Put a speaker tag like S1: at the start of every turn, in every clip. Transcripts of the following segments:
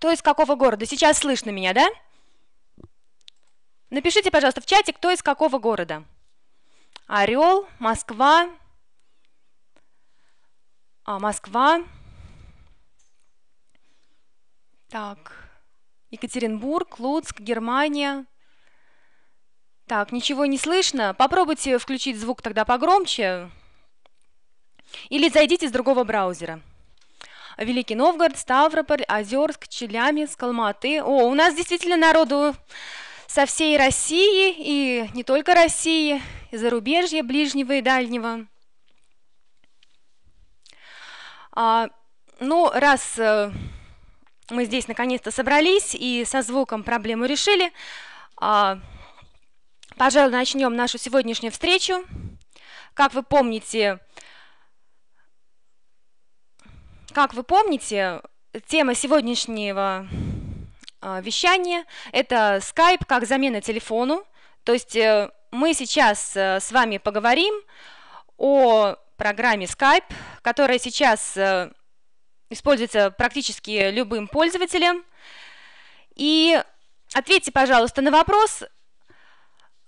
S1: Кто из какого города? Сейчас слышно меня, да? Напишите, пожалуйста, в чате, кто из какого города. Орел, Москва. А, Москва. Так. Екатеринбург, Луцк, Германия. Так, ничего не слышно. Попробуйте включить звук тогда погромче. Или зайдите с другого браузера. Великий Новгород, Ставрополь, Озерск, Челябинск, Алматы. О, у нас действительно народу со всей России и не только России, и зарубежья, ближнего и дальнего. А, ну, раз э, мы здесь наконец-то собрались и со звуком проблему решили, а, пожалуй, начнем нашу сегодняшнюю встречу. Как вы помните, как вы помните, тема сегодняшнего а, вещания – это Skype как замена телефону. То есть э, мы сейчас э, с вами поговорим о программе Skype, которая сейчас э, используется практически любым пользователем. И ответьте, пожалуйста, на вопрос,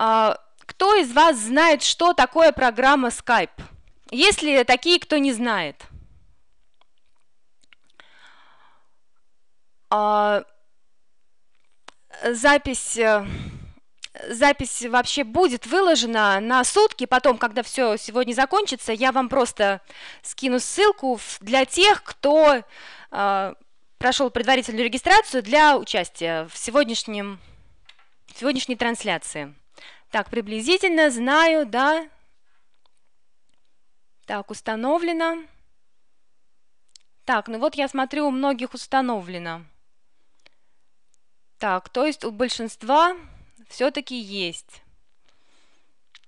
S1: а, кто из вас знает, что такое программа Skype? Есть ли такие, кто не знает – А, запись э, запись вообще будет выложена на сутки, потом, когда все сегодня закончится, я вам просто скину ссылку для тех, кто э, прошел предварительную регистрацию для участия в, сегодняшнем, в сегодняшней трансляции. Так, приблизительно знаю, да. Так, установлено. Так, ну вот я смотрю, у многих установлено. Так, то есть у большинства все-таки есть.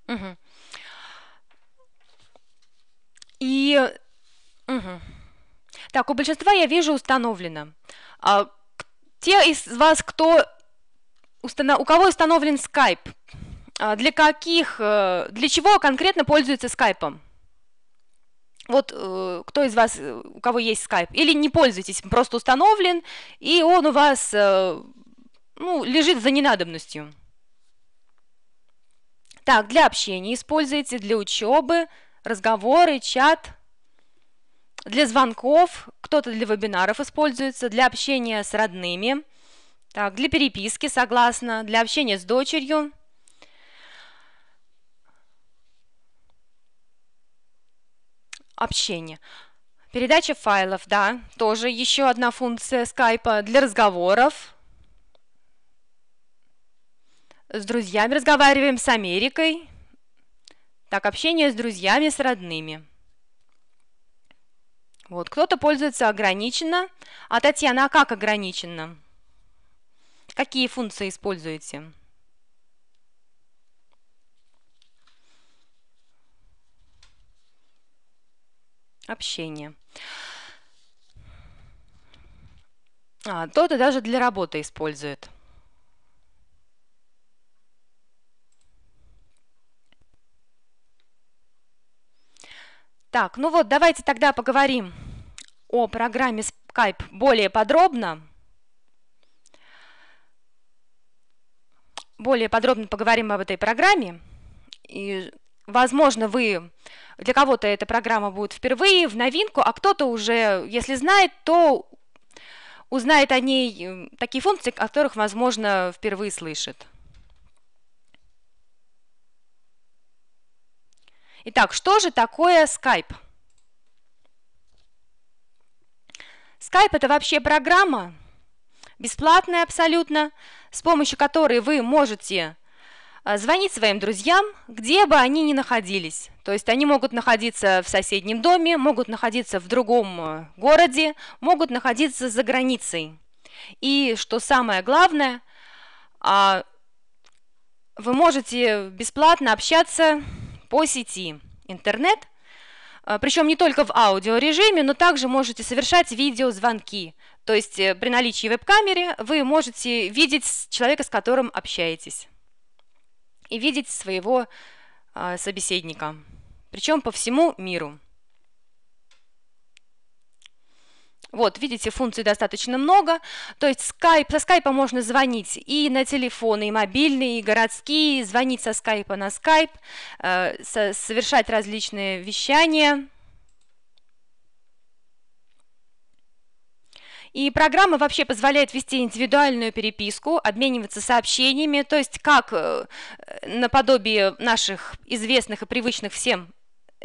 S1: Угу. И угу. так, у большинства я вижу установлено. А, те из вас, кто установ... у кого установлен Skype, а, для каких, э, для чего конкретно пользуется Skype? Вот э, кто из вас, э, у кого есть Skype, или не пользуетесь, просто установлен, и он у вас э, ну, лежит за ненадобностью. Так, для общения используйте, для учебы, разговоры, чат, для звонков, кто-то для вебинаров используется, для общения с родными, так, для переписки, согласно, для общения с дочерью. Общение. Передача файлов, да, тоже еще одна функция скайпа для разговоров, с друзьями разговариваем, с Америкой. Так, общение с друзьями, с родными. Вот, кто-то пользуется ограниченно. А Татьяна, а как ограниченно? Какие функции используете? Общение. А, кто-то даже для работы использует. Так, ну вот, давайте тогда поговорим о программе Skype более подробно. Более подробно поговорим об этой программе. И, возможно, вы для кого-то эта программа будет впервые, в новинку, а кто-то уже, если знает, то узнает о ней э, такие функции, о которых, возможно, впервые слышит. Итак, что же такое Skype? Skype – это вообще программа, бесплатная абсолютно, с помощью которой вы можете э, звонить своим друзьям, где бы они ни находились. То есть они могут находиться в соседнем доме, могут находиться в другом э, городе, могут находиться за границей. И что самое главное, а, вы можете бесплатно общаться по сети. Интернет а, – причем не только в аудиорежиме, но также можете совершать видеозвонки. То есть э, при наличии веб-камеры вы можете видеть человека, с которым общаетесь, и видеть своего а, собеседника, причем по всему миру. Вот, видите, функций достаточно много, то есть скайп, со скайпа можно звонить и на телефоны, и мобильные, и городские, звонить со скайпа на скайп, э, со, совершать различные вещания. И программа вообще позволяет вести индивидуальную переписку, обмениваться сообщениями, то есть как э, наподобие наших известных и привычных всем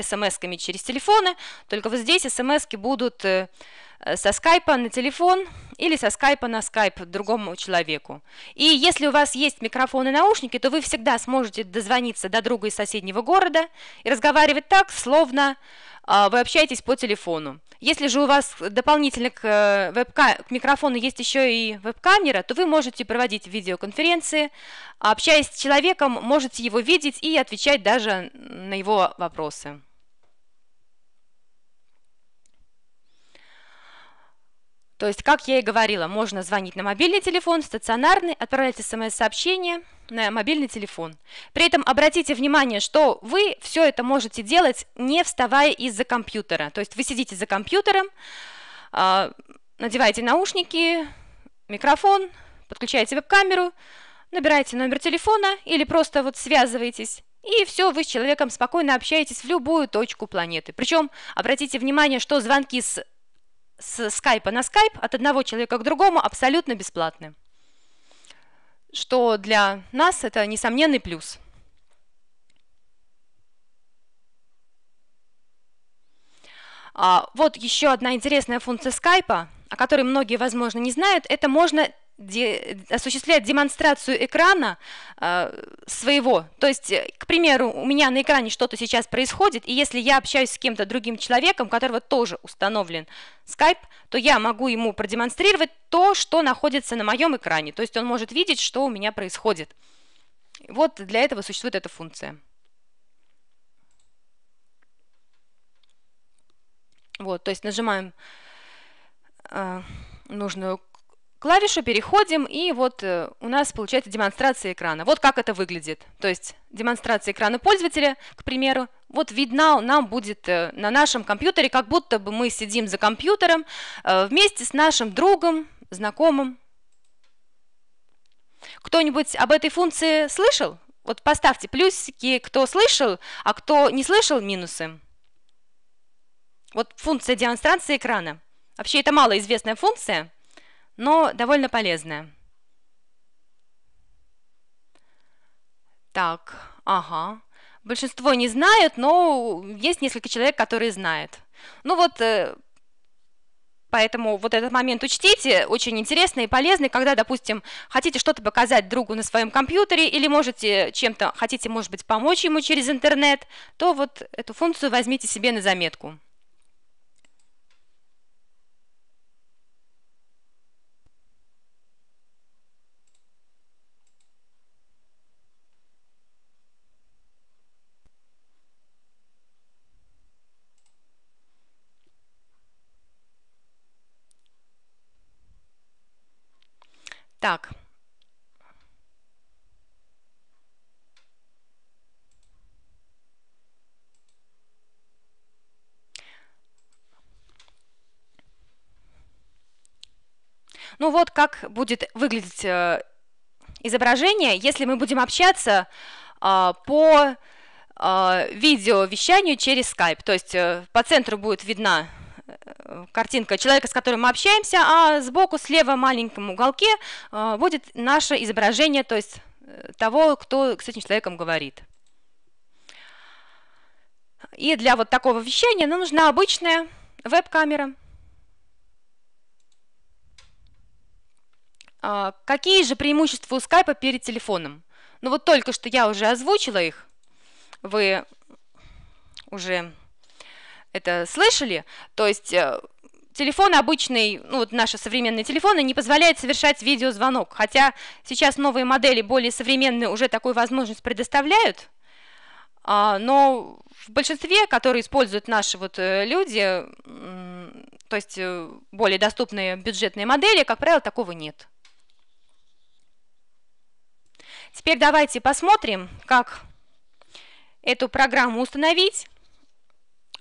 S1: смс-ками через телефоны, только вот здесь смс будут э, э, со скайпа на телефон или со скайпа на скайп другому человеку. И если у вас есть микрофон и наушники, то вы всегда сможете дозвониться до друга из соседнего города и разговаривать так, словно а, вы общаетесь по телефону. Если же у вас дополнительно к, э, к микрофону есть еще и веб-камера, то вы можете проводить видеоконференции, общаясь с человеком, можете его видеть и отвечать даже на его вопросы. То есть, как я и говорила, можно звонить на мобильный телефон, стационарный, отправлять смс-сообщение на мобильный телефон. При этом обратите внимание, что вы все это можете делать, не вставая из-за компьютера. То есть вы сидите за компьютером, а, надеваете наушники, микрофон, подключаете веб-камеру, набираете номер телефона или просто вот связываетесь. И все, вы с человеком спокойно общаетесь в любую точку планеты. Причем обратите внимание, что звонки с с скайпа на скайп от одного человека к другому абсолютно бесплатны, что для нас это несомненный плюс. А, вот еще одна интересная функция скайпа, о которой многие, возможно, не знают, это можно де, осуществлять демонстрацию экрана э, своего. То есть, э, к примеру, у меня на экране что-то сейчас происходит, и если я общаюсь с кем-то другим человеком, которого тоже установлен Skype, то я могу ему продемонстрировать то, что находится на моем экране. То есть он может видеть, что у меня происходит. Вот для этого существует эта функция. Вот, то есть нажимаем э, нужную клавишу переходим, и вот э, у нас получается демонстрация экрана. Вот как это выглядит. То есть демонстрация экрана пользователя, к примеру, вот видна нам будет э, на нашем компьютере, как будто бы мы сидим за компьютером э, вместе с нашим другом, знакомым. Кто-нибудь об этой функции слышал? Вот поставьте плюсики, кто слышал, а кто не слышал, минусы. Вот функция демонстрации экрана. Вообще это малоизвестная функция – но довольно полезная. Так, ага. Большинство не знают, но есть несколько человек, которые знают. Ну вот, э, Поэтому вот этот момент учтите, очень интересный и полезный, когда, допустим, хотите что-то показать другу на своем компьютере или можете чем-то, хотите, может быть, помочь ему через интернет, то вот эту функцию возьмите себе на заметку. Так. Ну вот как будет выглядеть э, изображение, если мы будем общаться э, по э, а, видеовещанию через Skype. То есть э, по центру будет видна Э, картинка человека, с которым мы общаемся, а сбоку, слева, в маленьком уголке э, будет наше изображение, то есть э, того, кто с этим человеком говорит. И для вот такого вещания нам нужна обычная веб-камера. А, какие же преимущества у скайпа перед телефоном? Ну вот только что я уже озвучила их, вы уже это слышали, то есть э, телефон обычный, ну вот наши современные телефоны не позволяет совершать видеозвонок, хотя сейчас новые модели более современные уже такую возможность предоставляют, а, но в большинстве, которые используют наши вот э, люди, то есть э, более доступные бюджетные модели, как правило, такого нет. Теперь давайте посмотрим, как эту программу установить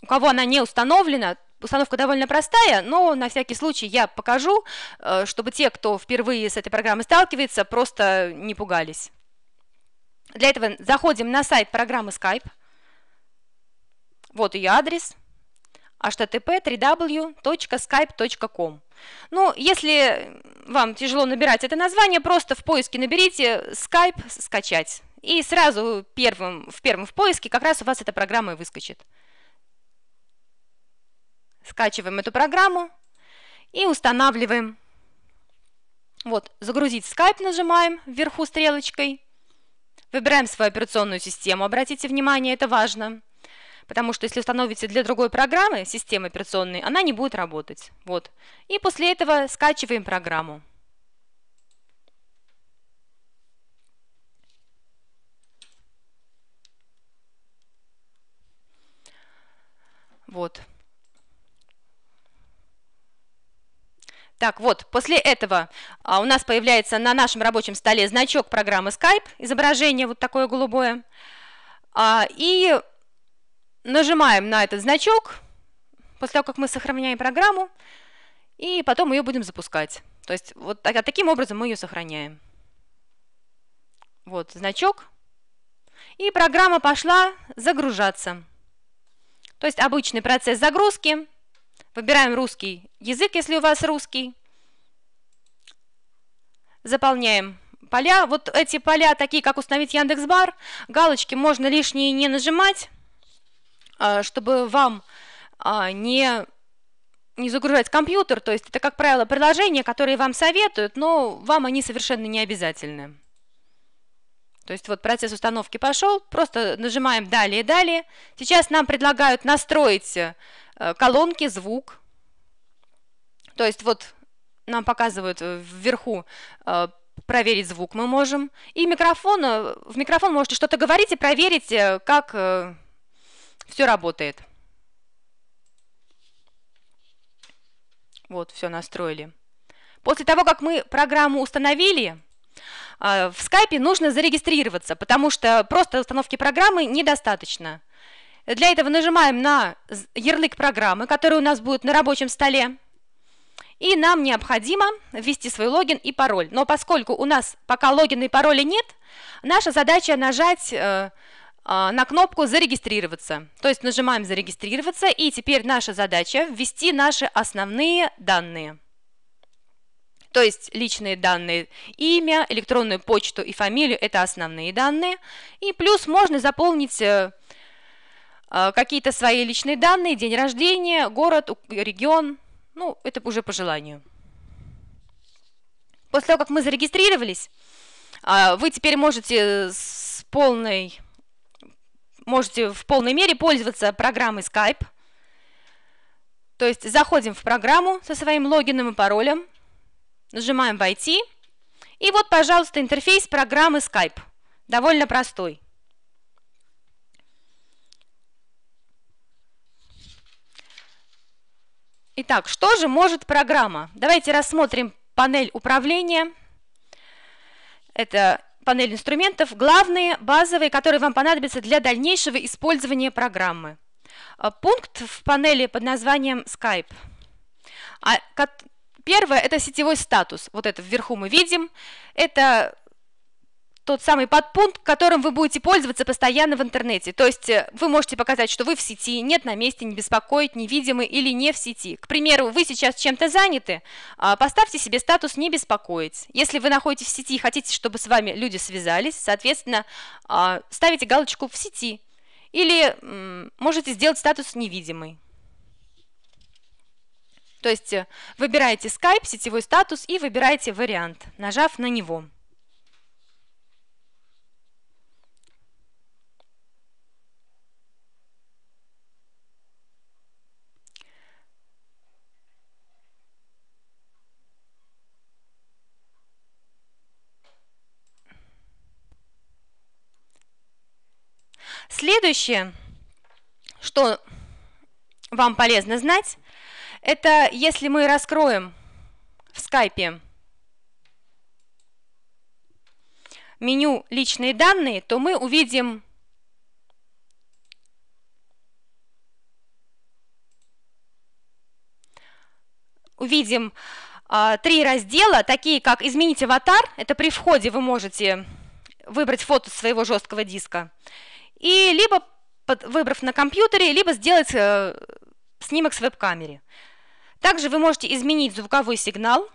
S1: у кого она не установлена, установка довольно простая, но на всякий случай я покажу, э, чтобы те, кто впервые с этой программой сталкивается, просто не пугались. Для этого заходим на сайт программы Skype. Вот ее адрес http www.skype.com Ну, если вам тяжело набирать это название, просто в поиске наберите Skype «скачать». И сразу первым, в первом в поиске как раз у вас эта программа и выскочит. Скачиваем эту программу и устанавливаем. Вот, загрузить Skype нажимаем вверху стрелочкой. Выбираем свою операционную систему, обратите внимание, это важно. Потому что если установите для другой программы, системы операционной, она не будет работать. Вот. И после этого скачиваем программу. Вот. Так, вот, после этого а, у нас появляется на нашем рабочем столе значок программы Skype, изображение вот такое голубое. А, и нажимаем на этот значок, после того, как мы сохраняем программу, и потом ее будем запускать. То есть вот так, таким образом мы ее сохраняем. Вот значок. И программа пошла загружаться. То есть обычный процесс загрузки – Выбираем русский язык, если у вас русский. Заполняем поля. Вот эти поля, такие как «Установить Яндекс.Бар», галочки можно лишние не нажимать, а, чтобы вам а, не не загружать компьютер, то есть это, как правило, приложения, которые вам советуют, но вам они совершенно не обязательны. То есть вот процесс установки пошел, просто нажимаем «Далее», «Далее». Сейчас нам предлагают настроить Э, колонки, звук. То есть вот нам показывают э, вверху э, проверить звук мы можем. И микрофон, в микрофон можете что-то говорить и проверить, как все работает. Вот, все настроили. После того, как мы программу установили, в скайпе нужно зарегистрироваться, потому что просто установки программы недостаточно. Для этого нажимаем на ярлык программы, который у нас будет на рабочем столе. И нам необходимо ввести свой логин и пароль. Но поскольку у нас пока логина и пароля нет, наша задача нажать э, а, на кнопку «Зарегистрироваться». То есть нажимаем «Зарегистрироваться», и теперь наша задача ввести наши основные данные. То есть личные данные, имя, электронную почту и фамилию – это основные данные. И плюс можно заполнить э, Э, какие-то свои личные данные, день рождения, город, регион, ну, это уже по желанию. После того, как мы зарегистрировались, э, вы теперь можете с полной, можете в полной мере пользоваться программой Skype. То есть заходим в программу со своим логином и паролем, нажимаем «Войти», и вот, пожалуйста, интерфейс программы Skype. Довольно простой. Итак, что же может программа? Давайте рассмотрим панель управления. Это панель инструментов, главные, базовые, которые вам понадобятся для дальнейшего использования программы. А, пункт в панели под названием Skype. А, первое – это сетевой статус. Вот это вверху мы видим. Это тот самый подпункт, которым вы будете пользоваться постоянно в интернете. То есть э, вы можете показать, что вы в сети, нет на месте, не беспокоить, невидимы или не в сети. К примеру, вы сейчас чем-то заняты, а, поставьте себе статус «не беспокоить». Если вы находитесь в сети и хотите, чтобы с вами люди связались, соответственно, а, ставите галочку «в сети» или можете сделать статус «невидимый». То есть э, выбираете Skype, сетевой статус и выбираете вариант, нажав на него. Следующее, что вам полезно знать, это если мы раскроем в скайпе меню «Личные данные», то мы увидим увидим э, три раздела, такие как «Изменить аватар», это при входе вы можете выбрать фото своего жесткого диска, и либо под, выбрав на компьютере, либо сделать э, снимок с веб-камеры. Также вы можете изменить звуковой сигнал.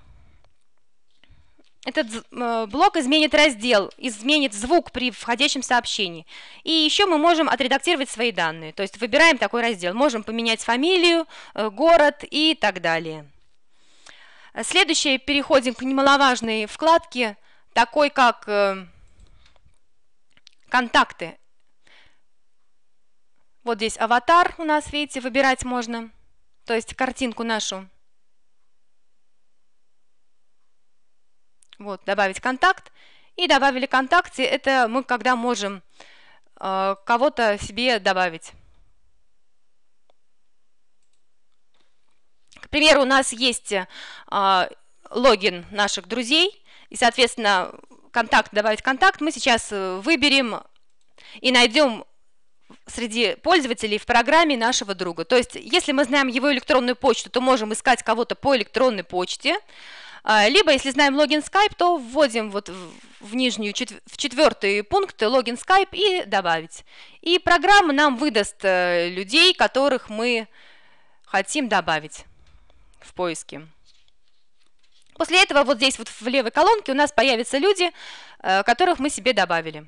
S1: Этот э, блок изменит раздел, изменит звук при входящем сообщении. И еще мы можем отредактировать свои данные. То есть выбираем такой раздел. Можем поменять фамилию, э, город и так далее. Следующее, переходим к немаловажной вкладке, такой как э, контакты. Вот здесь аватар у нас, видите, выбирать можно, то есть картинку нашу. Вот, добавить контакт. И добавили контакте, это мы когда можем э, кого-то себе добавить. К примеру, у нас есть э, логин наших друзей, и, соответственно, контакт, добавить контакт, мы сейчас э, выберем и найдем среди пользователей в программе нашего друга. То есть, если мы знаем его электронную почту, то можем искать кого-то по электронной почте. А, либо, если знаем логин Skype, то вводим вот в нижнюю, в четвертый пункт логин Skype и добавить. И программа нам выдаст э, людей, которых мы хотим добавить в поиске. После этого вот здесь вот в левой колонке у нас появятся люди, э, которых мы себе добавили.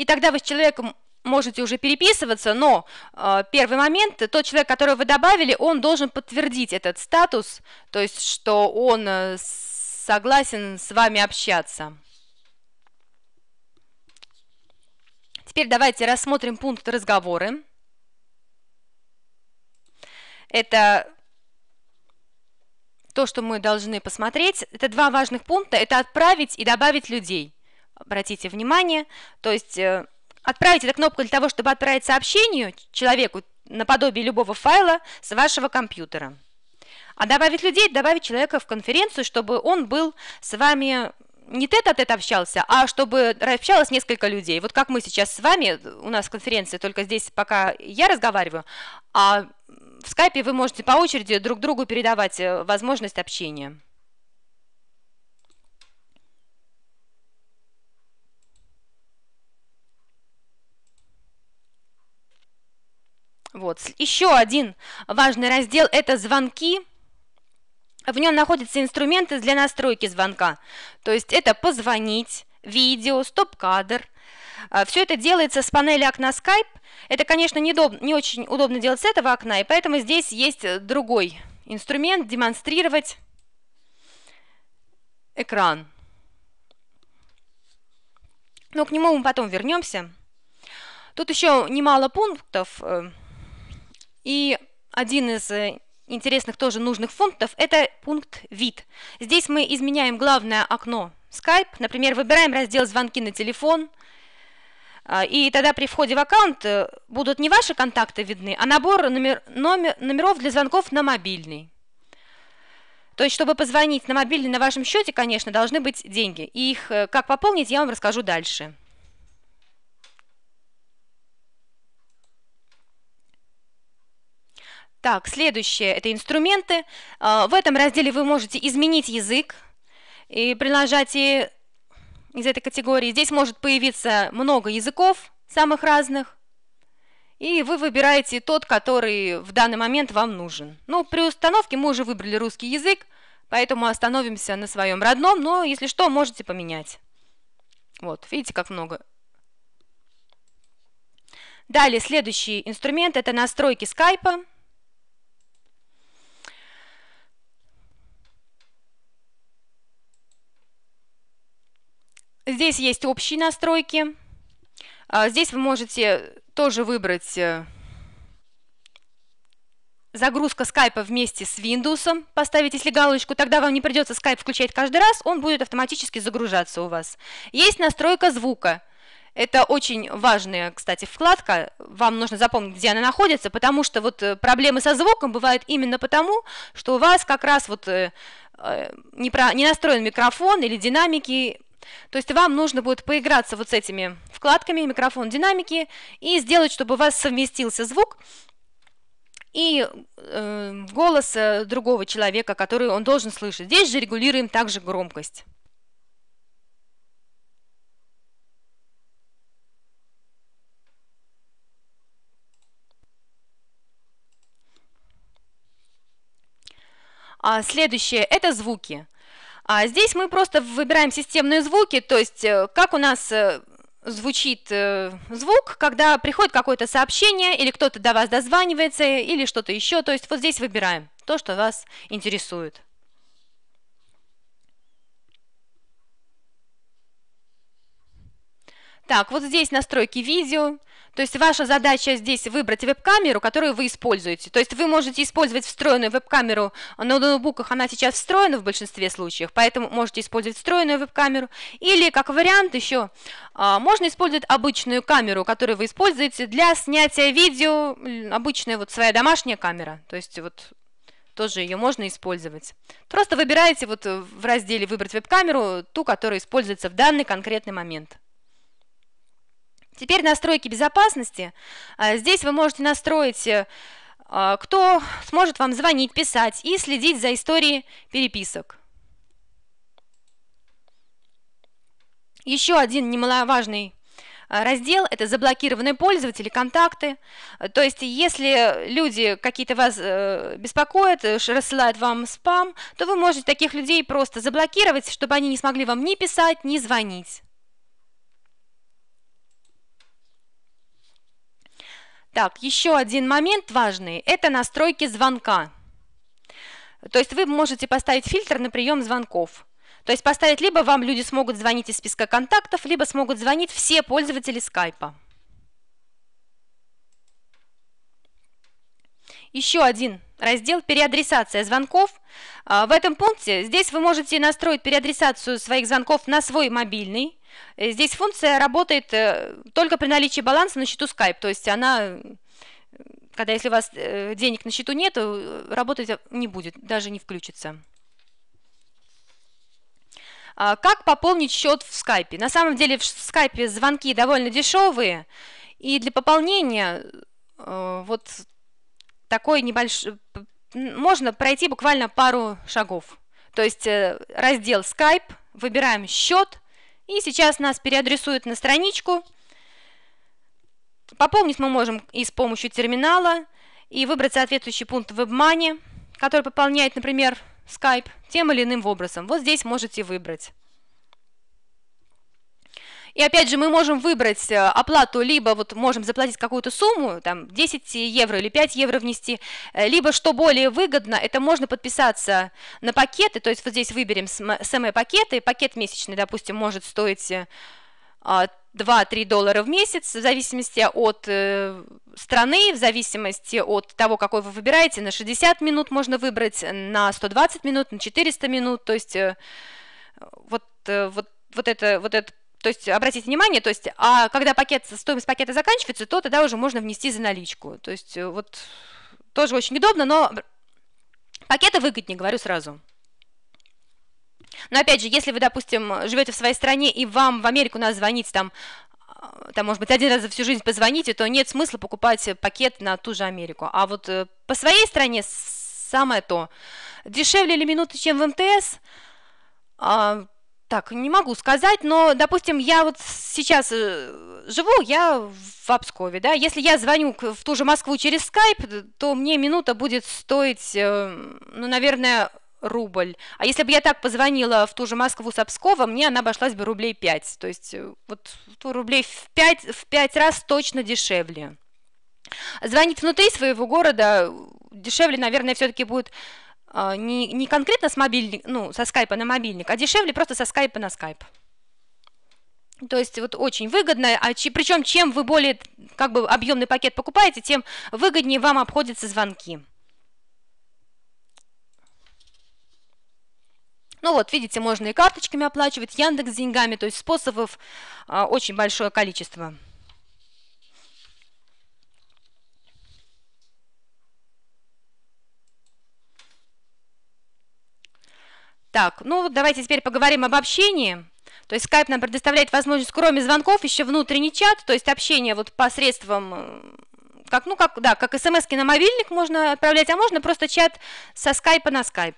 S1: И тогда вы с человеком можете уже переписываться, но э, первый момент, тот человек, которого вы добавили, он должен подтвердить этот статус, то есть что он э, согласен с вами общаться. Теперь давайте рассмотрим пункт разговоры. Это то, что мы должны посмотреть. Это два важных пункта. Это отправить и добавить людей обратите внимание, то есть э, отправить эту кнопку для того, чтобы отправить сообщению человеку наподобие любого файла с вашего компьютера. А добавить людей, добавить человека в конференцию, чтобы он был с вами не тет-а-тет -а -тет общался, а чтобы общалось несколько людей. Вот как мы сейчас с вами, у нас конференция, только здесь пока я разговариваю, а в скайпе вы можете по очереди друг другу передавать э, возможность общения. Вот. Еще один важный раздел – это звонки. В нем находятся инструменты для настройки звонка. То есть это позвонить, видео, стоп-кадр. А, Все это делается с панели окна Skype. Это, конечно, неудобно, не очень удобно делать с этого окна, и поэтому здесь есть э, другой инструмент – демонстрировать экран. Но к нему мы потом вернемся. Тут еще немало пунктов э, – и один из э, интересных тоже нужных пунктов – это пункт «Вид». Здесь мы изменяем главное окно Skype, например, выбираем раздел «Звонки на телефон», а, и тогда при входе в аккаунт э, будут не ваши контакты видны, а набор номер, номер, номеров для звонков на мобильный. То есть, чтобы позвонить на мобильный на вашем счете, конечно, должны быть деньги. И их э, как пополнить, я вам расскажу дальше. Так, следующее – это инструменты. А, в этом разделе вы можете изменить язык и при из этой категории здесь может появиться много языков самых разных. И вы выбираете тот, который в данный момент вам нужен. Ну, при установке мы уже выбрали русский язык, поэтому остановимся на своем родном, но если что, можете поменять. Вот, видите, как много Далее следующий инструмент – это настройки скайпа. Здесь есть общие настройки. А, здесь вы можете тоже выбрать э, загрузка скайпа вместе с Windows, поставить, если галочку, тогда вам не придется скайп включать каждый раз, он будет автоматически загружаться у вас. Есть настройка звука. Это очень важная, кстати, вкладка. Вам нужно запомнить, где она находится, потому что вот э, проблемы со звуком бывают именно потому, что у вас как раз вот э, не, про, настроен микрофон или динамики, то есть вам нужно будет поиграться вот с этими вкладками, микрофон динамики, и сделать, чтобы у вас совместился звук и э, голос э, другого человека, который он должен слышать. Здесь же регулируем также громкость. А следующее – это звуки. А здесь мы просто выбираем системные звуки, то есть э, как у нас э, звучит э, звук, когда приходит какое-то сообщение, или кто-то до вас дозванивается, или что-то еще. То есть вот здесь выбираем то, что вас интересует. Так, вот здесь настройки видео. То есть ваша задача здесь выбрать веб-камеру, которую вы используете. То есть вы можете использовать встроенную веб-камеру на ноутбуках, она сейчас встроена в большинстве случаев, поэтому можете использовать встроенную веб-камеру. Или, как вариант еще, а, можно использовать обычную камеру, которую вы используете для снятия видео, обычная вот своя домашняя камера. То есть вот тоже ее можно использовать. Просто выбираете вот в разделе «Выбрать веб-камеру» ту, которая используется в данный конкретный момент. Теперь настройки безопасности. А, здесь вы можете настроить, э, а, кто сможет вам звонить, писать и следить за историей переписок. Еще один немаловажный а, раздел – это заблокированные пользователи, контакты. То есть, если люди какие-то вас э, беспокоят, э, рассылают вам спам, то вы можете таких людей просто заблокировать, чтобы они не смогли вам ни писать, ни звонить. Так, еще один момент важный – это настройки звонка. То есть вы можете поставить фильтр на прием звонков. То есть поставить либо вам люди смогут звонить из списка контактов, либо смогут звонить все пользователи скайпа. Еще один раздел «Переадресация звонков». А, в этом пункте здесь вы можете настроить переадресацию своих звонков на свой мобильный, Э, здесь функция работает э, только при наличии баланса на счету Skype, то есть она, э, когда если у вас денег на счету нет, работать не будет, даже не включится. А как пополнить счет в Skype? На самом деле в Skype звонки довольно дешевые, и для пополнения вот такой небольшой... Можно пройти буквально пару шагов. То есть раздел Skype, выбираем счет – и сейчас нас переадресуют на страничку. Пополнить мы можем и с помощью терминала, и выбрать соответствующий пункт в WebMoney, который пополняет, например, Skype, тем или иным образом. Вот здесь можете выбрать. И опять же, мы можем выбрать э, оплату, либо вот можем заплатить какую-то сумму, там 10 евро или 5 евро внести, э, либо, что более выгодно, это можно подписаться на пакеты, то есть вот здесь выберем СМЭ-пакеты, пакет месячный, допустим, может стоить 2-3 э, а, доллара в месяц, в зависимости от страны, в зависимости от того, какой вы выбираете. На 60 минут можно выбрать, на 120 минут, на 400 минут. То есть вот, вот, вот, это, вот этот то есть, обратите внимание, то есть, а когда пакет, стоимость пакета заканчивается, то тогда уже можно внести за наличку. То есть, э, вот тоже очень удобно, но пакеты выгоднее, говорю сразу. Но опять же, если вы, допустим, живете в своей стране и вам в Америку надо звонить там, а, там, может быть, один раз за всю жизнь позвоните, то нет смысла покупать пакет на ту же Америку. А вот э, по своей стране самое то. Дешевле ли минуты, чем в МТС? А, так, не могу сказать, но, допустим, я вот сейчас э, живу, я в Обскове, да, если я звоню в ту же Москву через Skype, то мне минута будет стоить, э, ну, наверное, рубль. А если бы я так позвонила в ту же Москву с Обскова, мне она обошлась бы рублей 5. То есть э, вот то рублей в 5, в 5 раз точно дешевле. Звонить внутри своего города дешевле, наверное, все-таки будет а, не, не конкретно с мобильник, ну, со скайпа на мобильник, а дешевле просто со скайпа на скайп. То есть вот очень выгодно, а ч, причем чем вы более как бы объемный пакет покупаете, тем выгоднее вам обходятся звонки. Ну вот, видите, можно и карточками оплачивать, Яндекс деньгами, то есть способов а, очень большое количество. Так, ну давайте теперь поговорим об общении. То есть Skype нам предоставляет возможность, кроме звонков, еще внутренний чат, то есть общение вот посредством э, как, ну, как, да, как смс на мобильник можно отправлять, а можно просто чат со скайпа на скайп.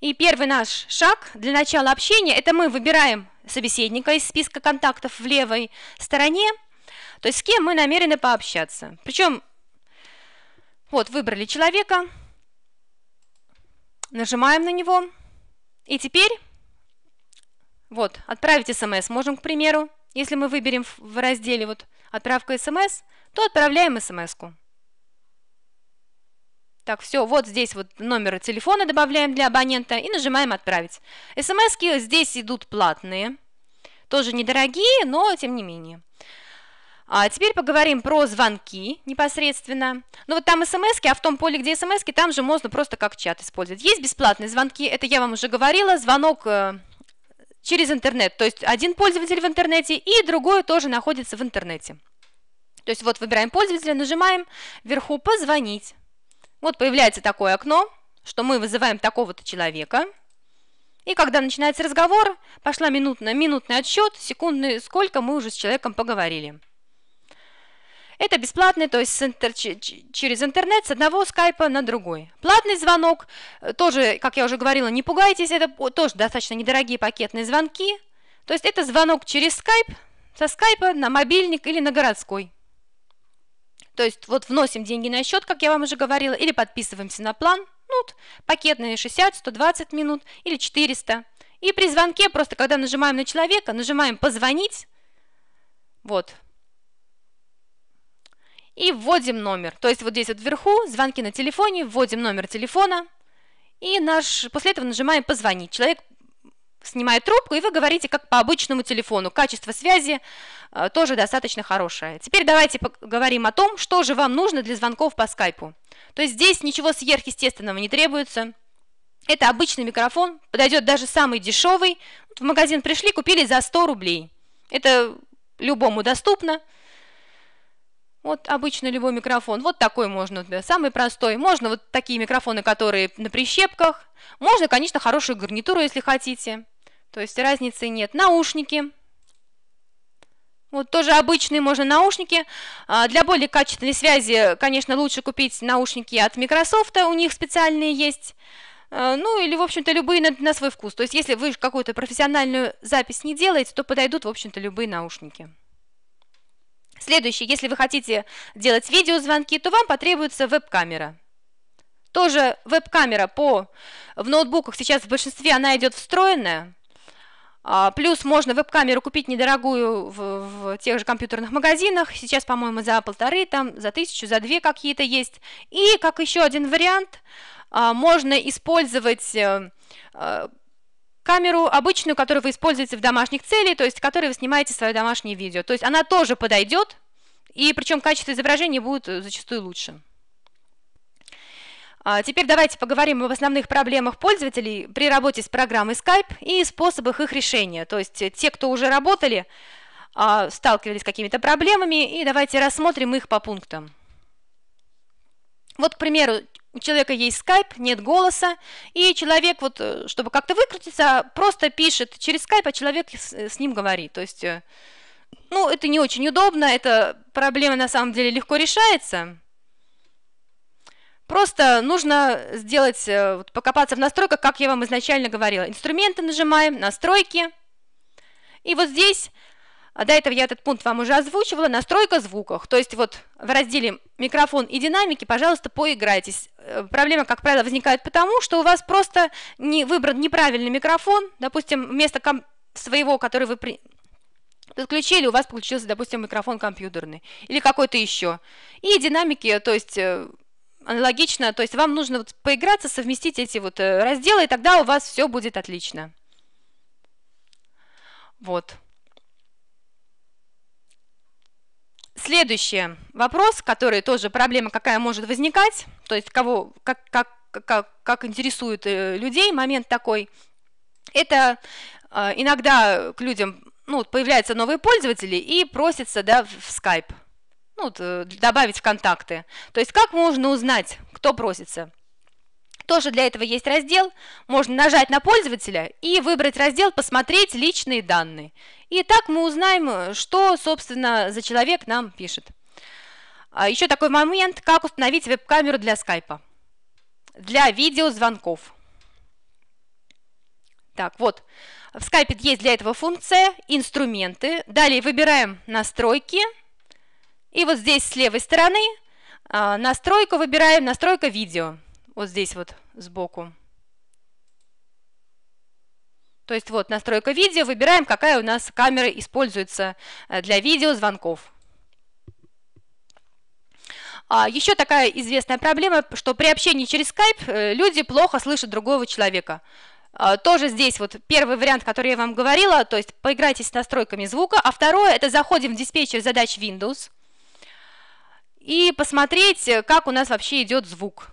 S1: И первый наш шаг для начала общения – это мы выбираем собеседника из списка контактов в левой стороне – то есть с кем мы намерены пообщаться. Причем, вот, выбрали человека, нажимаем на него, и теперь, вот, отправить смс можем, к примеру, если мы выберем в разделе вот «Отправка смс», то отправляем смс-ку. Так, все, вот здесь вот номер телефона добавляем для абонента и нажимаем «Отправить». СМСки здесь идут платные, тоже недорогие, но тем не менее. А теперь поговорим про звонки непосредственно. Ну вот там смс эм а в том поле, где смс эм там же можно просто как чат использовать. Есть бесплатные звонки, это я вам уже говорила, звонок э, через интернет. То есть один пользователь в интернете и другой тоже находится в интернете. То есть вот выбираем пользователя, нажимаем вверху «Позвонить». Вот появляется такое окно, что мы вызываем такого-то человека. И когда начинается разговор, пошла минутная, минутный отсчет, секундный, сколько мы уже с человеком поговорили. Это бесплатный, то есть интер через интернет с одного скайпа на другой. Платный звонок, э, тоже, как я уже говорила, не пугайтесь, это тоже достаточно недорогие пакетные звонки. То есть это звонок через скайп, со скайпа на мобильник или на городской. То есть вот вносим деньги на счет, как я вам уже говорила, или подписываемся на план, ну, пакетные 60, 120 минут или 400. И при звонке просто, когда нажимаем на человека, нажимаем «позвонить», вот, и вводим номер. То есть вот здесь вот вверху звонки на телефоне, вводим номер телефона, и наш, после этого нажимаем «Позвонить». Человек снимает трубку, и вы говорите как по обычному телефону. Качество связи э, тоже достаточно хорошее. Теперь давайте поговорим о том, что же вам нужно для звонков по скайпу. То есть здесь ничего сверхъестественного не требуется. Это обычный микрофон, подойдет даже самый дешевый. В магазин пришли, купили за 100 рублей. Это любому доступно. Вот обычно любой микрофон, вот такой можно, да, самый простой. Можно вот такие микрофоны, которые на прищепках. Можно, конечно, хорошую гарнитуру, если хотите. То есть разницы нет. Наушники. Вот тоже обычные можно наушники. А, для более качественной связи, конечно, лучше купить наушники от Microsoft, у них специальные есть. А, ну или, в общем-то, любые на, на свой вкус. То есть если вы какую-то профессиональную запись не делаете, то подойдут, в общем-то, любые наушники. Следующий, если вы хотите делать видеозвонки, то вам потребуется веб-камера. Тоже веб-камера по в ноутбуках сейчас в большинстве она идет встроенная. А, плюс можно веб-камеру купить недорогую в, в тех же компьютерных магазинах. Сейчас, по-моему, за полторы, там, за тысячу, за две какие-то есть. И как еще один вариант, а, можно использовать э, э, камеру обычную, которую вы используете в домашних целях, то есть которой вы снимаете свое домашнее видео. То есть она тоже подойдет, и причем качество изображения будет э, зачастую лучше. А, теперь давайте поговорим об основных проблемах пользователей при работе с программой Skype и способах их решения. То есть э, те, кто уже работали, а, сталкивались с какими-то проблемами, и давайте рассмотрим их по пунктам. Вот, к примеру, у человека есть скайп, нет голоса, и человек, вот, э, чтобы как-то выкрутиться, просто пишет через скайп, а человек с, э, с ним говорит. То есть, э, ну, это не очень удобно, эта проблема на самом деле легко решается. Просто нужно сделать, вот, покопаться в настройках, как я вам изначально говорила. Инструменты нажимаем, настройки. И вот здесь а до этого я этот пункт вам уже озвучивала. Настройка звуков. То есть вот в разделе «Микрофон и динамики», пожалуйста, поиграйтесь. Э, Проблема, как правило, возникает потому, что у вас просто не выбран неправильный микрофон. Допустим, вместо своего, который вы при... подключили, у вас получился, допустим, микрофон компьютерный или какой-то еще. И динамики, то есть э, аналогично, то есть вам нужно вот поиграться, совместить эти вот э, разделы, и тогда у вас все будет отлично. Вот. Следующий вопрос, который тоже проблема, какая может возникать, то есть кого, как, как, как, как интересует э, людей момент такой, это э, иногда к людям ну, появляются новые пользователи и просятся да, в Skype ну, э, добавить в контакты. То есть как можно узнать, кто просится? тоже для этого есть раздел. Можно нажать на пользователя и выбрать раздел «Посмотреть личные данные». И так мы узнаем, что, собственно, за человек нам пишет. А Еще такой момент, как установить веб-камеру для скайпа, для видеозвонков. Так, вот, в скайпе есть для этого функция, инструменты. Далее выбираем настройки. И вот здесь с левой стороны а, настройку выбираем, настройка видео вот здесь вот сбоку. То есть вот настройка видео, выбираем, какая у нас камера используется э, для видеозвонков. А, Еще такая известная проблема, что при общении через Skype э, люди плохо слышат другого человека. А, тоже здесь вот первый вариант, который я вам говорила, то есть поиграйтесь с настройками звука, а второе – это заходим в диспетчер задач Windows и посмотреть, э, как у нас вообще идет звук.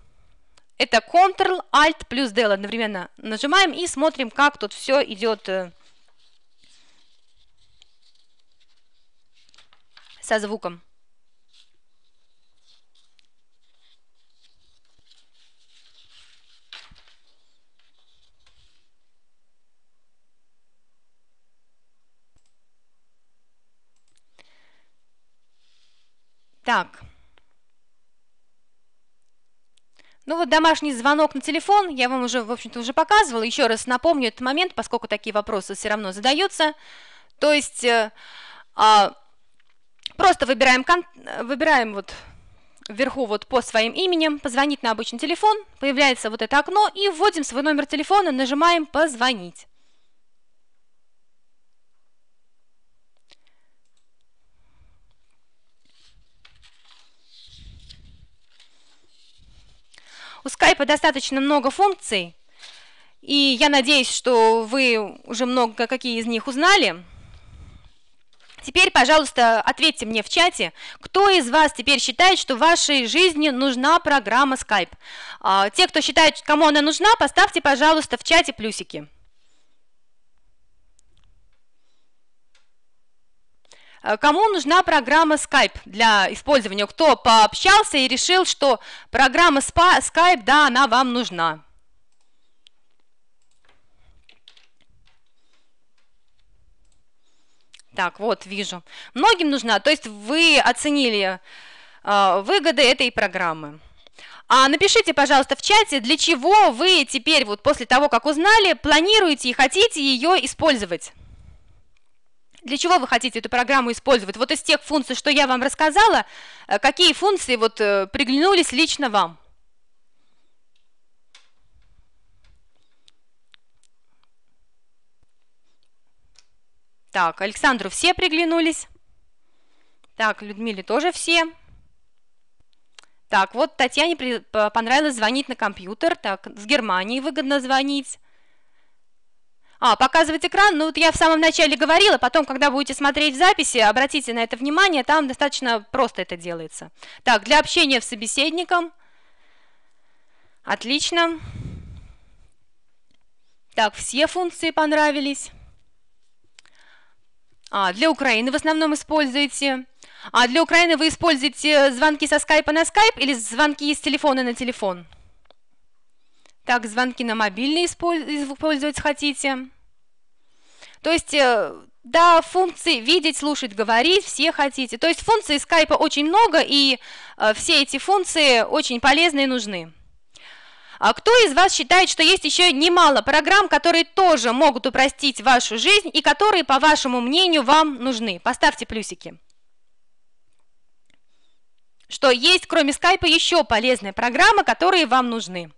S1: Это Ctrl, Alt плюс Del одновременно нажимаем и смотрим, как тут все идет э, со звуком. Так. Ну вот домашний звонок на телефон я вам уже, в общем-то, уже показывала. Еще раз напомню этот момент, поскольку такие вопросы все равно задаются. То есть э, э, просто выбираем, кон- э, выбираем вот вверху вот по своим именем, позвонить на обычный телефон, появляется вот это окно и вводим свой номер телефона, нажимаем «Позвонить». У Skype достаточно много функций, и я надеюсь, что вы уже много какие из них узнали. Теперь, пожалуйста, ответьте мне в чате, кто из вас теперь считает, что в вашей жизни нужна программа Skype? А, те, кто считает, кому она нужна, поставьте, пожалуйста, в чате плюсики. Э, кому нужна программа Skype для использования? Кто пообщался и решил, что программа Skype, да, она вам нужна? Так, вот, вижу. Многим нужна, то есть вы оценили э, выгоды этой программы. А напишите, пожалуйста, в чате, для чего вы теперь, вот после того, как узнали, планируете и хотите ее использовать. Для чего вы хотите эту программу использовать? Вот из тех функций, что я вам рассказала, э, какие функции вот э, приглянулись лично вам? Так, Александру все приглянулись. Так, Людмиле тоже все. Так, вот Татьяне понравилось звонить на компьютер. Так, с Германии выгодно звонить. А, показывать экран, ну вот я в самом начале говорила, потом, когда будете смотреть в записи, обратите на это внимание, там достаточно просто это делается. Так, для общения с собеседником. Отлично. Так, все функции понравились. А, для Украины в основном используете. А для Украины вы используете звонки со скайпа на скайп или звонки из телефона на телефон? так звонки на мобильный использовать хотите. То есть, э, да, функции видеть, слушать, говорить все хотите. То есть функции скайпа очень много, и э, все эти функции очень полезны и нужны. А кто из вас считает, что есть еще немало программ, которые тоже могут упростить вашу жизнь и которые, по вашему мнению, вам нужны? Поставьте плюсики. Что есть, кроме скайпа, еще полезные программы, которые вам нужны.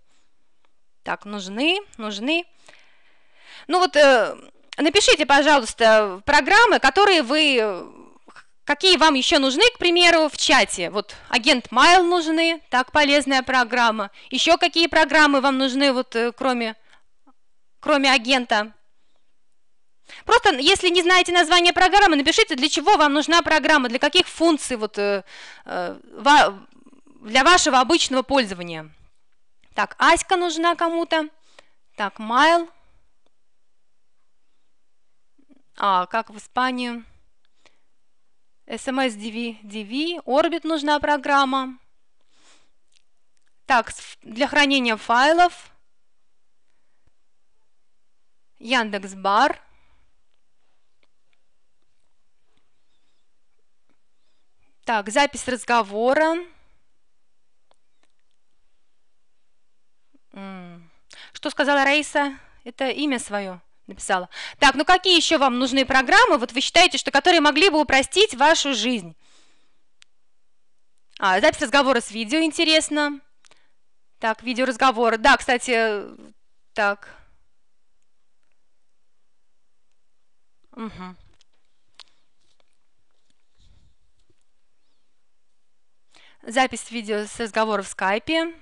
S1: Так, нужны, нужны. Ну вот, э, напишите, пожалуйста, программы, которые вы, какие вам еще нужны, к примеру, в чате. Вот агент Mail нужны, так, полезная программа. Еще какие программы вам нужны, вот, э, кроме, кроме агента? Просто, если не знаете название программы, напишите, для чего вам нужна программа, для каких функций вот, э, э, для вашего обычного пользования. Так, Аська нужна кому-то. Так, Майл. А, как в Испанию. SMS DV, DV, Orbit нужна программа. Так, для хранения файлов. Яндекс.Бар. Так, запись разговора. М -м. Что сказала Раиса? Это имя свое написала. Так, ну какие еще вам нужны программы, вот вы считаете, что которые могли бы упростить вашу жизнь? А, запись разговора с видео интересно. Так, видеоразговоры. Да, кстати, э, так. Угу. Запись видео с разговора в скайпе.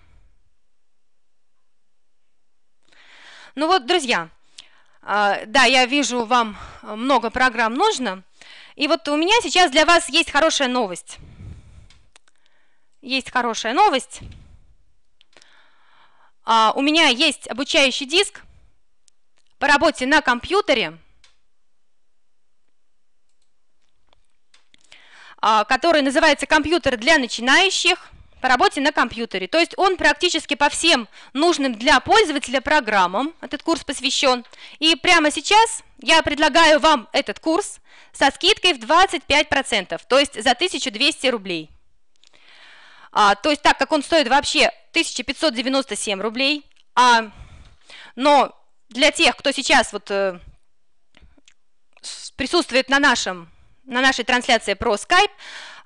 S1: Ну вот, друзья, а, да, я вижу, вам много программ нужно. И вот у меня сейчас для вас есть хорошая новость. Есть хорошая новость. А, у меня есть обучающий диск по работе на компьютере, а, который называется «Компьютер для начинающих» по работе на компьютере. То есть он практически по всем нужным для пользователя программам этот курс посвящен. И прямо сейчас я предлагаю вам этот курс со скидкой в 25%, то есть за 1200 рублей. А, то есть так как он стоит вообще 1597 рублей, а, но для тех, кто сейчас вот э, присутствует на нашем на нашей трансляции про Skype,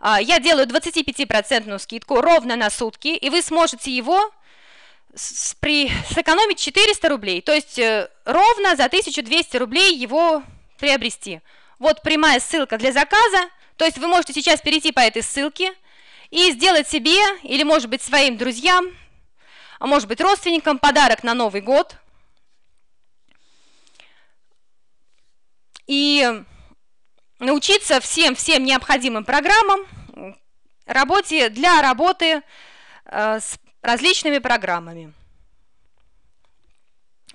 S1: а, я делаю 25% скидку ровно на сутки, и вы сможете его при, сэкономить 400 рублей, то есть э, ровно за 1200 рублей его приобрести. Вот прямая ссылка для заказа, то есть вы можете сейчас перейти по этой ссылке и сделать себе или, может быть, своим друзьям, а может быть, родственникам подарок на Новый год. И научиться всем, всем необходимым программам, работе, для работы э, с различными программами.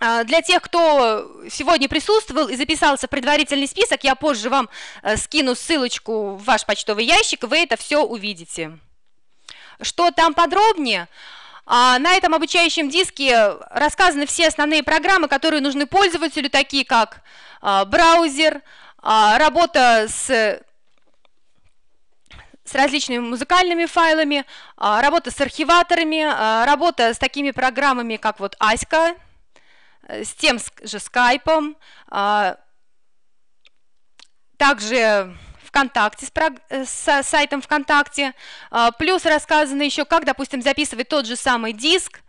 S1: А, для тех, кто сегодня присутствовал и записался в предварительный список, я позже вам э, скину ссылочку в ваш почтовый ящик, вы это все увидите. Что там подробнее? А, на этом обучающем диске рассказаны все основные программы, которые нужны пользователю, такие как а, браузер, браузер, а, работа с с различными музыкальными файлами, а, работа с архиваторами, а, работа с такими программами, как вот Аська, э, с тем же скайпом, также ВКонтакте, с, э, сайтом ВКонтакте, плюс рассказано еще, как, допустим, записывать тот же самый диск,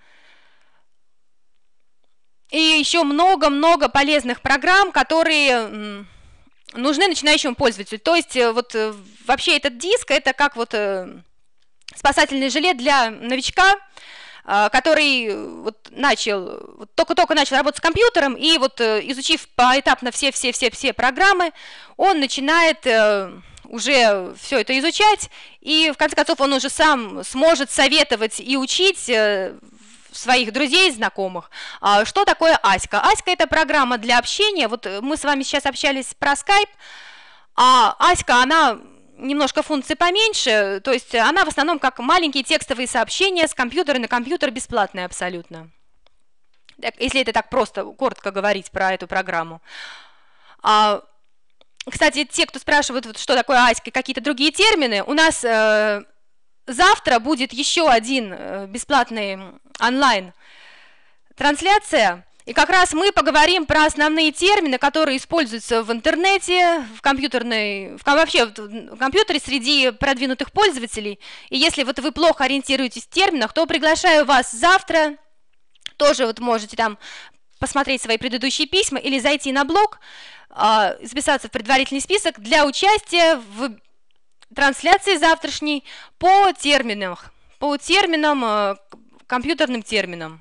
S1: и еще много-много полезных программ, которые нужны начинающему пользователю. То есть э, вот э, вообще этот диск это как вот э, спасательный жилет для новичка, а, который вот начал, вот только-только начал работать с компьютером, и вот изучив поэтапно все-все-все-все программы, он начинает уже все это изучать, и в конце концов он уже сам сможет советовать и учить своих друзей, и знакомых. А, что такое Аська? Аська – это программа для общения. Вот э, мы с вами сейчас общались про Skype, а Аська, она немножко функции поменьше, то есть она в основном как маленькие текстовые сообщения с компьютера на компьютер бесплатные абсолютно. Если это так просто, коротко говорить про эту программу. А, кстати, те, кто спрашивают, что такое Аська, какие-то другие термины, у нас э, Завтра будет еще один э, бесплатный онлайн трансляция. И как раз мы поговорим про основные термины, которые используются в интернете, в компьютерной, в, вообще в компьютере среди продвинутых пользователей. И если вот вы плохо ориентируетесь в терминах, то приглашаю вас завтра. Тоже вот можете там посмотреть свои предыдущие письма или зайти на блог, а, записаться в предварительный список для участия в трансляции завтрашней по терминам, по терминам, э, компьютерным терминам.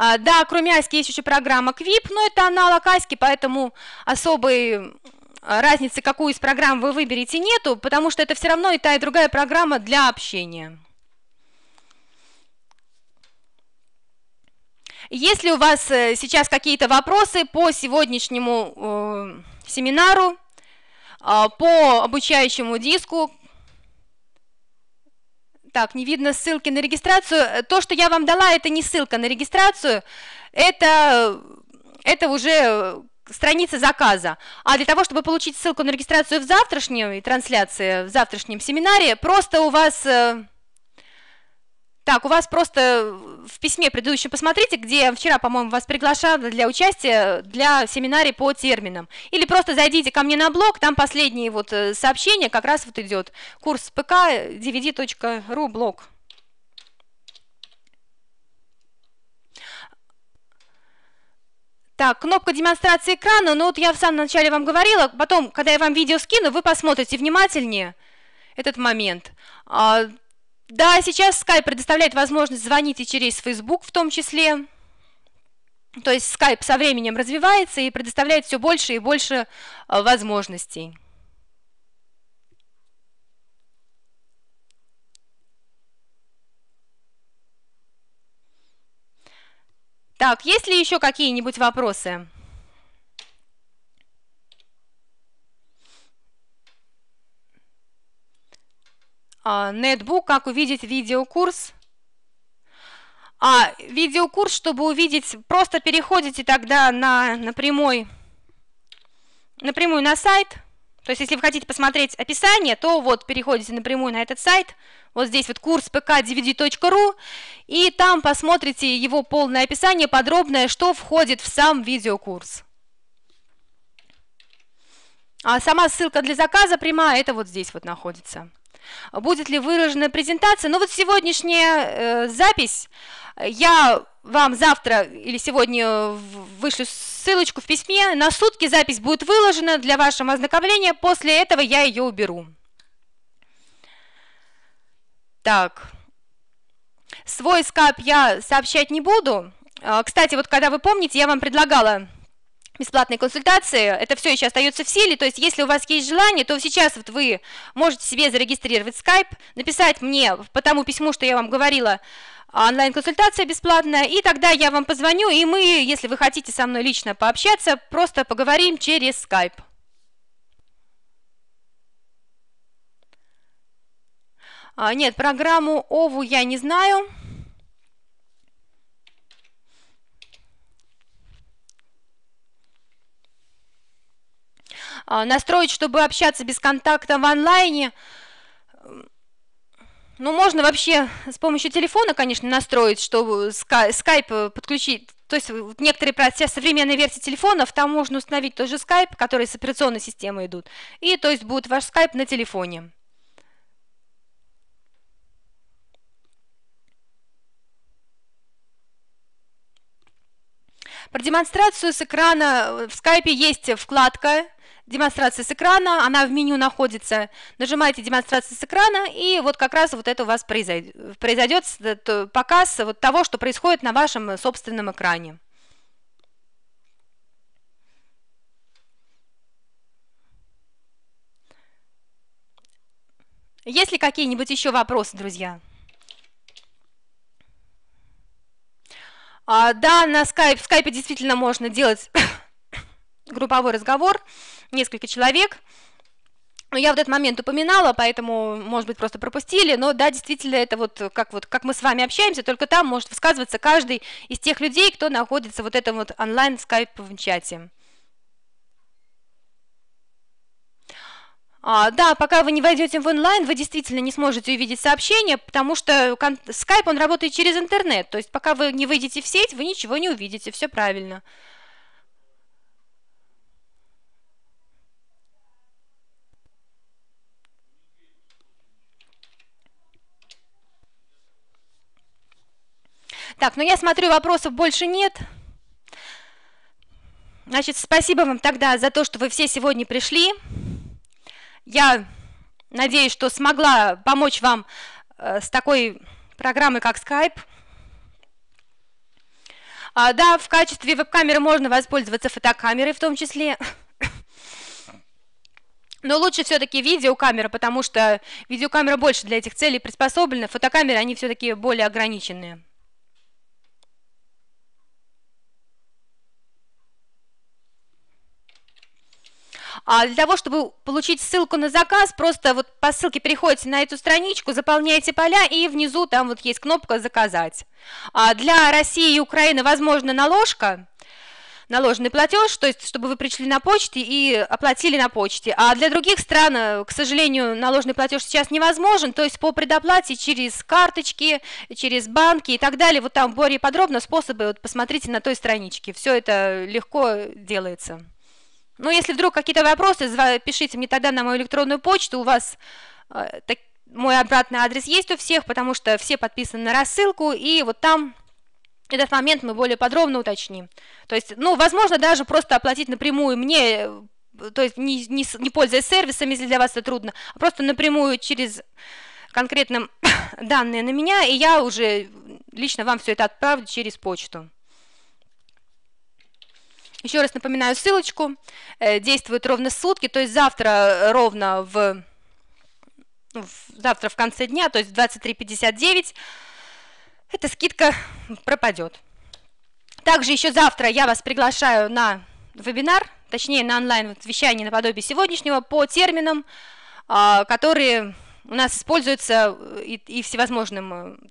S1: А, да, кроме Аськи есть еще программа Квип, но это аналог Аськи, поэтому особой разницы, какую из программ вы выберете, нету, потому что это все равно и та, и другая программа для общения. Если у вас э, сейчас какие-то вопросы по сегодняшнему э, семинару, а, по обучающему диску. Так, не видно ссылки на регистрацию. То, что я вам дала, это не ссылка на регистрацию, это, это уже страница заказа. А для того, чтобы получить ссылку на регистрацию в завтрашней трансляции, в завтрашнем семинаре, просто у вас э, так, у вас просто в письме предыдущем посмотрите, где я вчера, по-моему, вас приглашала для участия для семинарий по терминам. Или просто зайдите ко мне на блог, там последние вот э, сообщение как раз вот идет. Курс ПК dvd.ru блог. Так, кнопка демонстрации экрана, ну вот я в самом начале вам говорила, потом, когда я вам видео скину, вы посмотрите внимательнее этот момент. А да, сейчас Skype предоставляет возможность звонить и через Facebook в том числе. То есть Skype со временем развивается и предоставляет все больше и больше э, возможностей. Так, есть ли еще какие-нибудь вопросы? А, нетбук, как увидеть видеокурс. А видеокурс, чтобы увидеть, просто переходите тогда на, на, прямой, напрямую на сайт. То есть, если вы хотите посмотреть описание, то вот переходите напрямую на этот сайт. Вот здесь вот курс pkdvd.ru, и там посмотрите его полное описание, подробное, что входит в сам видеокурс. А сама ссылка для заказа прямая, это вот здесь вот находится будет ли выложена презентация. Ну вот сегодняшняя э, запись, я вам завтра или сегодня э, вышлю ссылочку в письме, на сутки запись будет выложена для вашего ознакомления, после этого я ее уберу. Так, свой скап я сообщать не буду. Э, кстати, вот когда вы помните, я вам предлагала бесплатные консультации, это все еще остается в силе, то есть если у вас есть желание, то сейчас вот вы можете себе зарегистрировать Skype, написать мне по тому письму, что я вам говорила, онлайн-консультация бесплатная, и тогда я вам позвоню, и мы, если вы хотите со мной лично пообщаться, просто поговорим через Skype. А, нет, программу ОВУ я не знаю. А, настроить, чтобы общаться без контакта в онлайне. Ну, можно вообще с помощью телефона, конечно, настроить, чтобы скайп подключить. То есть вот некоторые все современные версии телефонов, там можно установить тоже скайп, который с операционной системы идут. И то есть будет ваш скайп на телефоне. Про демонстрацию с экрана в скайпе есть вкладка демонстрация с экрана, она в меню находится, нажимаете демонстрация с экрана, и вот как раз вот это у вас произойдет, произойдет э, показ вот того, что происходит на вашем собственном экране. Есть ли какие-нибудь еще вопросы, друзья? А, да, на скайп, в скайпе действительно можно делать групповой разговор, несколько человек. Но ну, я в этот момент упоминала, поэтому, может быть, просто пропустили, но да, действительно, это вот как, вот как мы с вами общаемся, только там может высказываться каждый из тех людей, кто находится в вот этом вот онлайн скайповом чате. А, да, пока вы не войдете в онлайн, вы действительно не сможете увидеть сообщение потому что скайп, он работает через интернет, то есть пока вы не выйдете в сеть, вы ничего не увидите, все правильно. Так, ну я смотрю, вопросов больше нет. Значит, спасибо вам тогда за то, что вы все сегодня пришли. Я надеюсь, что смогла помочь вам э, с такой программой, как Skype. А, да, в качестве веб-камеры можно воспользоваться фотокамерой в том числе. Но лучше все-таки видеокамера, потому что видеокамера больше для этих целей приспособлена, фотокамеры, они все-таки более ограниченные. А для того, чтобы получить ссылку на заказ, просто вот по ссылке переходите на эту страничку, заполняете поля, и внизу там вот есть кнопка «Заказать». А для России и Украины возможна наложка, наложенный платеж, то есть чтобы вы пришли на почте и оплатили на почте. А для других стран, э, к сожалению, наложенный платеж сейчас невозможен, то есть по предоплате через карточки, через банки и так далее. Вот там более подробно способы, вот посмотрите на той страничке. Все это легко делается. Но ну, если вдруг какие-то вопросы, пишите мне тогда на мою электронную почту, у вас э, так, мой обратный адрес есть у всех, потому что все подписаны на рассылку, и вот там этот момент мы более подробно уточним. То есть, ну, возможно, даже просто оплатить напрямую мне, э, то есть не, не, не пользуясь сервисом, если для вас это трудно, а просто напрямую через конкретно данные на меня, и я уже лично вам все это отправлю через почту. Еще раз напоминаю ссылочку. Э, Действует ровно сутки, то есть завтра э, ровно ну, в, завтра в конце дня, то есть 23.59, эта скидка пропадет. Также еще завтра я вас приглашаю на вебинар, точнее на онлайн-вещание наподобие сегодняшнего по терминам, а, которые у нас используются э, и, и всевозможным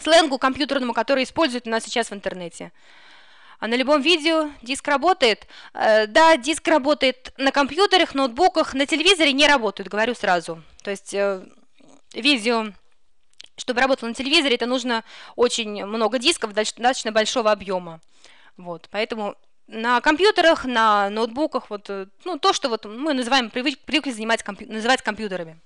S1: сленгу компьютерному, который используют у нас сейчас в интернете. А на любом видео диск работает? Э, да, диск работает на компьютерах, ноутбуках, на телевизоре не работает. говорю сразу. То есть э, видео, чтобы работало на телевизоре, это нужно очень много дисков, достаточно большого объема. Вот, поэтому на компьютерах, на ноутбуках, вот, э, ну, то, что вот мы называем, привык, привыкли занимать компью, называть компьютерами.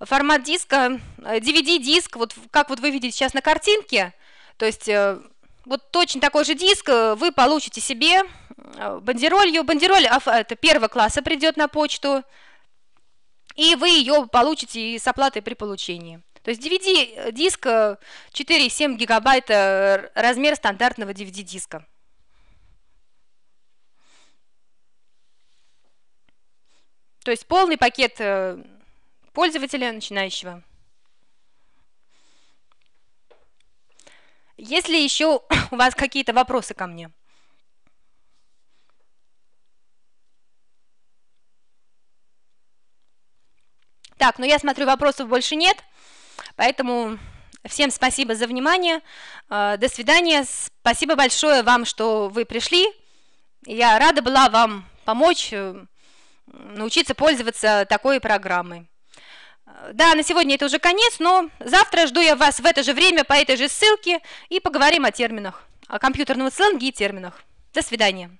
S1: Формат диска, э, DVD-диск, вот как вот вы видите сейчас на картинке, то есть э, вот точно такой же диск э, вы получите себе э, бандеролью. Бандероль э, это первого класса придет на почту, и вы ее получите с оплатой при получении. То есть DVD-диск 4,7 гигабайта, размер стандартного DVD-диска. То есть полный пакет пользователя начинающего. Есть ли еще у вас какие-то вопросы ко мне? Так, ну я смотрю, вопросов больше нет, поэтому всем спасибо за внимание, э, до свидания, спасибо большое вам, что вы пришли, я рада была вам помочь э, научиться пользоваться такой программой. Да, на сегодня это уже конец, но завтра жду я вас в это же время по этой же ссылке и поговорим о терминах, о компьютерном сленге и терминах. До свидания.